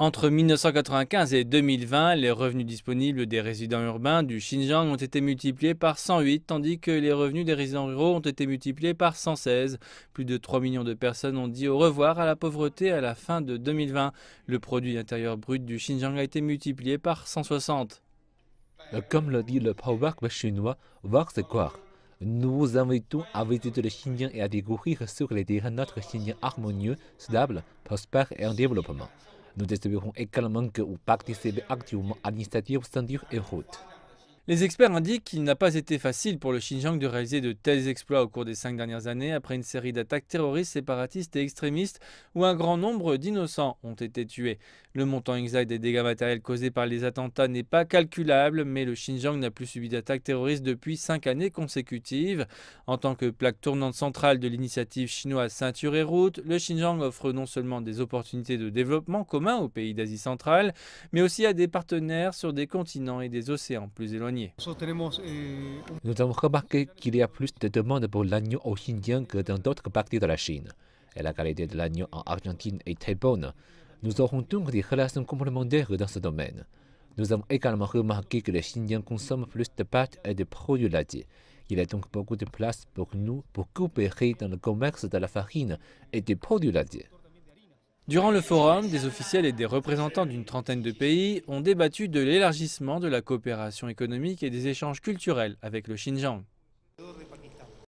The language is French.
Entre 1995 et 2020, les revenus disponibles des résidents urbains du Xinjiang ont été multipliés par 108, tandis que les revenus des résidents ruraux ont été multipliés par 116. Plus de 3 millions de personnes ont dit au revoir à la pauvreté à la fin de 2020. Le produit intérieur brut du Xinjiang a été multiplié par 160. Euh, comme le dit le proverbe chinois, voir c'est Nous vous invitons à visiter le Xinjiang et à découvrir sur les terrains notre Xinjiang harmonieux, stable, prospère et en développement. Nous développons également que vous participez activement à l'initiative Sentir et Route. Les experts indiquent qu'il n'a pas été facile pour le Xinjiang de réaliser de tels exploits au cours des cinq dernières années après une série d'attaques terroristes, séparatistes et extrémistes où un grand nombre d'innocents ont été tués. Le montant exact des dégâts matériels causés par les attentats n'est pas calculable, mais le Xinjiang n'a plus subi d'attaques terroristes depuis cinq années consécutives. En tant que plaque tournante centrale de l'initiative chinoise Ceinture et Route, le Xinjiang offre non seulement des opportunités de développement commun aux pays d'Asie centrale, mais aussi à des partenaires sur des continents et des océans plus éloignés. Eh, nous avons remarqué qu'il y a plus de demandes pour l'agneau au Xinjiang que dans d'autres parties de la Chine. Et la qualité de l'agneau en Argentine est très bonne. Nous aurons donc des relations complémentaires dans ce domaine. Nous avons également remarqué que les Chinois consomment plus de pâtes et de produits laitiers. Il y a donc beaucoup de place pour nous pour coopérer dans le commerce de la farine et des produits laitiers. Durant le forum, des officiels et des représentants d'une trentaine de pays ont débattu de l'élargissement de la coopération économique et des échanges culturels avec le Xinjiang.